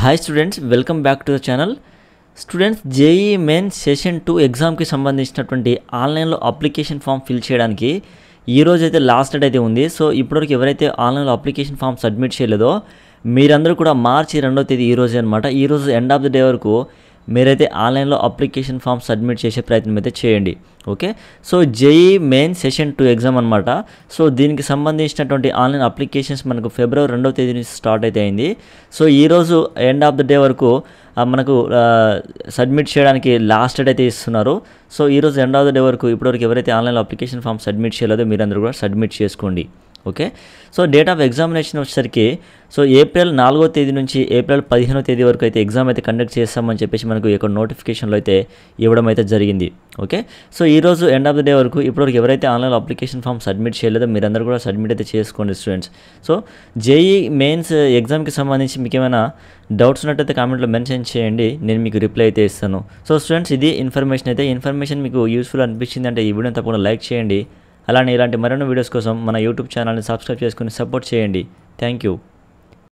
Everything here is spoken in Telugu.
hi students welcome back to the channel students JEE main session two ఎగ్జామ్కి సంబంధించినటువంటి ఆన్లైన్లో అప్లికేషన్ ఫామ్ ఫిల్ చేయడానికి ఈ అయితే లాస్ట్ డేట్ అయితే ఉంది సో ఇప్పటివరకు ఎవరైతే ఆన్లైన్లో అప్లికేషన్ ఫామ్ సబ్మిట్ చేయలేదో మీరందరూ కూడా మార్చి రెండో తేదీ ఈరోజే అనమాట ఈ రోజు ఎండ్ ఆఫ్ ద డే వరకు మీరైతే ఆన్లైన్లో అప్లికేషన్ ఫామ్ సబ్మిట్ చేసే ప్రయత్నం అయితే చేయండి okay so JEE main session two exam అనమాట సో దీనికి సంబంధించినటువంటి ఆన్లైన్ అప్లికేషన్స్ మనకు ఫిబ్రవరి రెండవ తేదీ నుంచి స్టార్ట్ అయితే అయింది సో ఈరోజు ఎండ్ ఆఫ్ ద డే వరకు మనకు సబ్మిట్ చేయడానికి లాస్ట్ డేట్ అయితే ఇస్తున్నారు సో ఈరోజు ఎండ్ ఆఫ్ ద డే వరకు ఇప్పటివరకు ఎవరైతే ఆన్లైన్లో అప్లికేషన్ ఫామ్ సబ్మిట్ చేయలేదో మీరందరూ కూడా సబ్మిట్ చేసుకోండి okay so date of examination వచ్చేసరికి సో ఏప్రిల్ నాలుగో తేదీ నుంచి ఏప్రిల్ పదిహేనో తేదీ వరకు అయితే ఎగ్జామ్ అయితే కండక్ట్ చేస్తామని చెప్పేసి మనకు ఇక్కడ నోటిఫికేషన్లో అయితే ఇవ్వడం అయితే జరిగింది ఓకే సో ఈరోజు ఎండ్ ఆఫ్ ద డే వరకు ఇప్పటివరకు ఎవరైతే ఆన్లైన్ అప్లికేషన్ ఫామ్ సబ్మిట్ చేయలేదో మీరందరూ కూడా సబ్మిట్ అయితే చేసుకోండి స్టూడెంట్స్ సో జేఈ మెయిన్స్ ఎగ్జామ్కి సంబంధించి మీకు ఏమైనా డౌట్స్ ఉన్నట్టయితే కామెంట్లో మెన్షన్ చేయండి నేను మీకు రిప్లై అయితే ఇస్తాను సో స్టూడెంట్స్ ఇది ఇన్ఫర్మేషన్ అయితే ఇన్ఫర్మేషన్ మీకు యూస్ఫుల్ అనిపించింది అంటే ఈ వీడియో తప్పకుండా లైక్ చేయండి అలానే ఇలాంటి మరెన్నో వీడియోస్ కోసం మన యూట్యూబ్ ఛానల్ని సబ్స్క్రైబ్ చేసుకుని సపోర్ట్ చేయండి థ్యాంక్ యూ